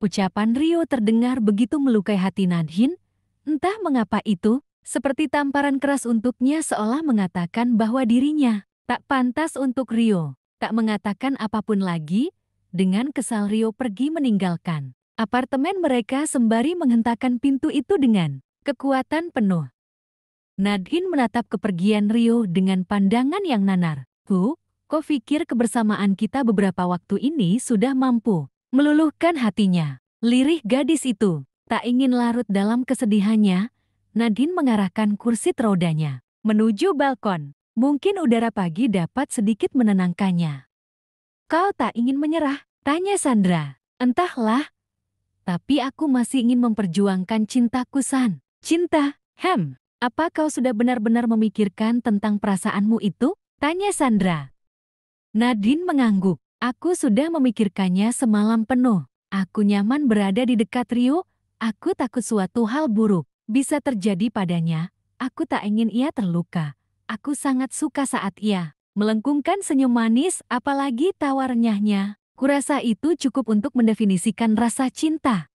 Ucapan Rio terdengar begitu melukai hati Nadhin. Entah mengapa itu, seperti tamparan keras untuknya seolah mengatakan bahwa dirinya tak pantas untuk Rio. Tak mengatakan apapun lagi, dengan kesal Rio pergi meninggalkan apartemen mereka sembari menghentakkan pintu itu dengan kekuatan penuh. Nadhin menatap kepergian Rio dengan pandangan yang nanar. Hu, kau pikir kebersamaan kita beberapa waktu ini sudah mampu meluluhkan hatinya. Lirih gadis itu tak ingin larut dalam kesedihannya, Nadine mengarahkan kursi rodanya menuju balkon. Mungkin udara pagi dapat sedikit menenangkannya. Kau tak ingin menyerah? Tanya Sandra. Entahlah. Tapi aku masih ingin memperjuangkan cintaku, San. Cinta, hem. Apa kau sudah benar-benar memikirkan tentang perasaanmu itu? Tanya Sandra. Nadine mengangguk. Aku sudah memikirkannya semalam penuh. Aku nyaman berada di dekat Rio, aku takut suatu hal buruk bisa terjadi padanya. Aku tak ingin ia terluka. Aku sangat suka saat ia melengkungkan senyum manis apalagi tawa renyahnya. Kurasa itu cukup untuk mendefinisikan rasa cinta.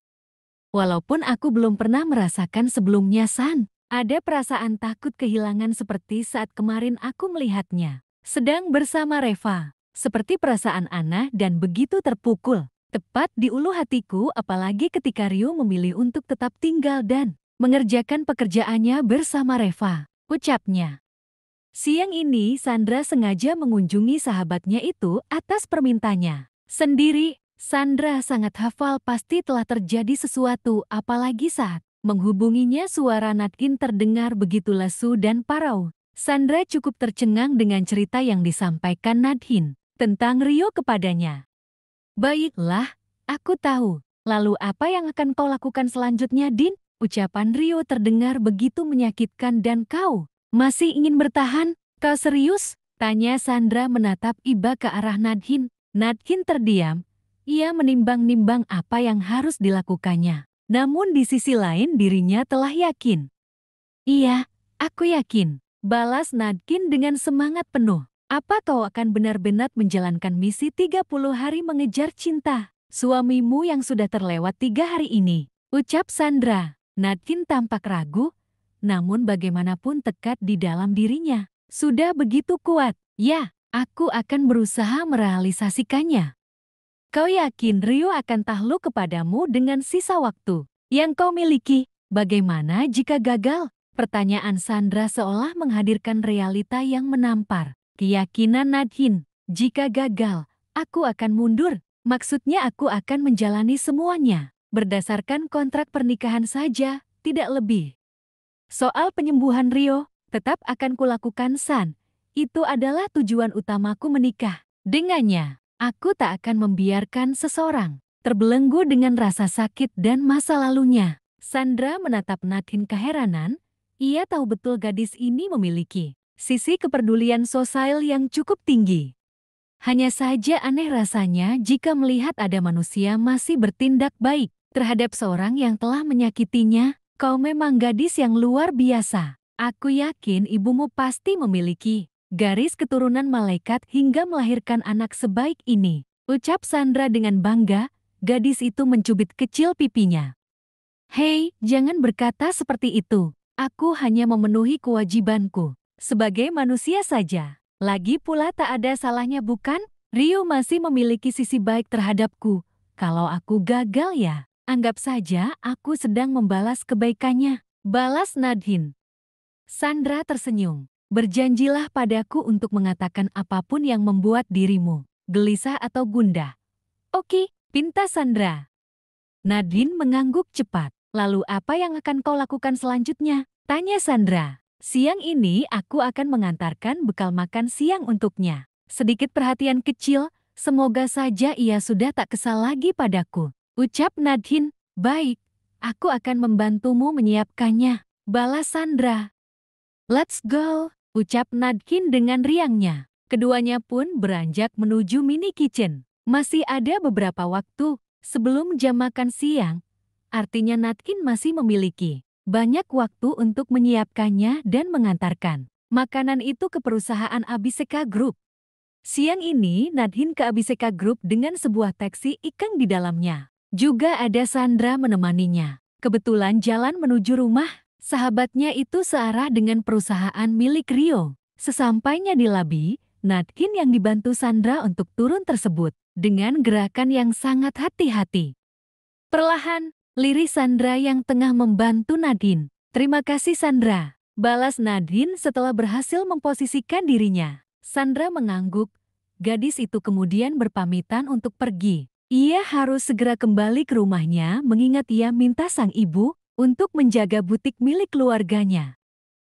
Walaupun aku belum pernah merasakan sebelumnya San, ada perasaan takut kehilangan seperti saat kemarin aku melihatnya. Sedang bersama Reva seperti perasaan Ana dan begitu terpukul. Tepat di ulu hatiku apalagi ketika Ryu memilih untuk tetap tinggal dan mengerjakan pekerjaannya bersama Reva, ucapnya. Siang ini Sandra sengaja mengunjungi sahabatnya itu atas permintanya. Sendiri, Sandra sangat hafal pasti telah terjadi sesuatu apalagi saat menghubunginya suara Natkin terdengar begitu lesu dan parau. Sandra cukup tercengang dengan cerita yang disampaikan Nadhin tentang Rio kepadanya. Baiklah, aku tahu. Lalu apa yang akan kau lakukan selanjutnya, Din? Ucapan Rio terdengar begitu menyakitkan dan kau masih ingin bertahan? Kau serius? Tanya Sandra menatap Iba ke arah Nadhin. Nadhin terdiam. Ia menimbang-nimbang apa yang harus dilakukannya. Namun di sisi lain dirinya telah yakin. Iya, aku yakin. Balas Nadkin dengan semangat penuh. Apa kau akan benar-benar menjalankan misi 30 hari mengejar cinta? Suamimu yang sudah terlewat tiga hari ini. Ucap Sandra. Nadine tampak ragu, namun bagaimanapun tekad di dalam dirinya. Sudah begitu kuat. Ya, aku akan berusaha merealisasikannya. Kau yakin Rio akan tahluk kepadamu dengan sisa waktu yang kau miliki? Bagaimana jika gagal? Pertanyaan Sandra seolah menghadirkan realita yang menampar. Keyakinan Nadhin, jika gagal, aku akan mundur. Maksudnya aku akan menjalani semuanya. Berdasarkan kontrak pernikahan saja, tidak lebih. Soal penyembuhan Rio, tetap akan kulakukan San. Itu adalah tujuan utamaku menikah. Dengannya, aku tak akan membiarkan seseorang terbelenggu dengan rasa sakit dan masa lalunya. Sandra menatap Nadhin keheranan, ia tahu betul gadis ini memiliki sisi kepedulian sosial yang cukup tinggi. Hanya saja aneh rasanya jika melihat ada manusia masih bertindak baik terhadap seorang yang telah menyakitinya, kau memang gadis yang luar biasa. Aku yakin ibumu pasti memiliki garis keturunan malaikat hingga melahirkan anak sebaik ini. Ucap Sandra dengan bangga, gadis itu mencubit kecil pipinya. Hei, jangan berkata seperti itu. Aku hanya memenuhi kewajibanku sebagai manusia saja. Lagi pula tak ada salahnya bukan? Rio masih memiliki sisi baik terhadapku. Kalau aku gagal ya, anggap saja aku sedang membalas kebaikannya. Balas Nadhin. Sandra tersenyum. Berjanjilah padaku untuk mengatakan apapun yang membuat dirimu gelisah atau gundah. Oke, pinta Sandra. Nadine mengangguk cepat. Lalu apa yang akan kau lakukan selanjutnya? Tanya Sandra. Siang ini aku akan mengantarkan bekal makan siang untuknya. Sedikit perhatian kecil, semoga saja ia sudah tak kesal lagi padaku. Ucap Nadhin, baik, aku akan membantumu menyiapkannya. Balas Sandra. Let's go, ucap Nadhin dengan riangnya. Keduanya pun beranjak menuju mini kitchen. Masih ada beberapa waktu sebelum jam makan siang, artinya Nadhin masih memiliki banyak waktu untuk menyiapkannya dan mengantarkan makanan itu ke perusahaan Abiseka Group. Siang ini Nadhin ke Abiseka Group dengan sebuah taksi ikan di dalamnya. Juga ada Sandra menemaninya. Kebetulan jalan menuju rumah, sahabatnya itu searah dengan perusahaan milik Rio. Sesampainya di Labi, Nadhin yang dibantu Sandra untuk turun tersebut dengan gerakan yang sangat hati-hati. Perlahan, Lirik Sandra yang tengah membantu Nadine. Terima kasih Sandra. Balas Nadine setelah berhasil memposisikan dirinya. Sandra mengangguk. Gadis itu kemudian berpamitan untuk pergi. Ia harus segera kembali ke rumahnya mengingat ia minta sang ibu untuk menjaga butik milik keluarganya.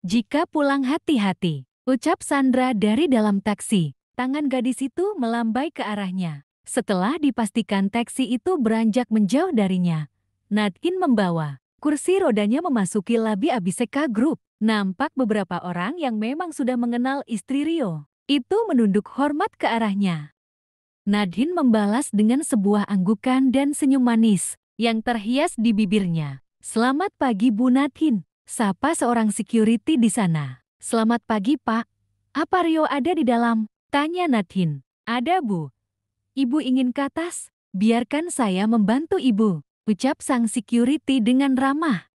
Jika pulang hati-hati, ucap Sandra dari dalam taksi. Tangan gadis itu melambai ke arahnya. Setelah dipastikan taksi itu beranjak menjauh darinya, Nadkin membawa kursi rodanya memasuki labi Abiseka Group. Nampak beberapa orang yang memang sudah mengenal istri Rio. Itu menunduk hormat ke arahnya. Nadhin membalas dengan sebuah anggukan dan senyum manis yang terhias di bibirnya. Selamat pagi Bu Nadhin, sapa seorang security di sana. Selamat pagi Pak, apa Rio ada di dalam? Tanya Nadhin. Ada Bu. Ibu ingin ke atas? Biarkan saya membantu Ibu. Ucap sang security dengan ramah.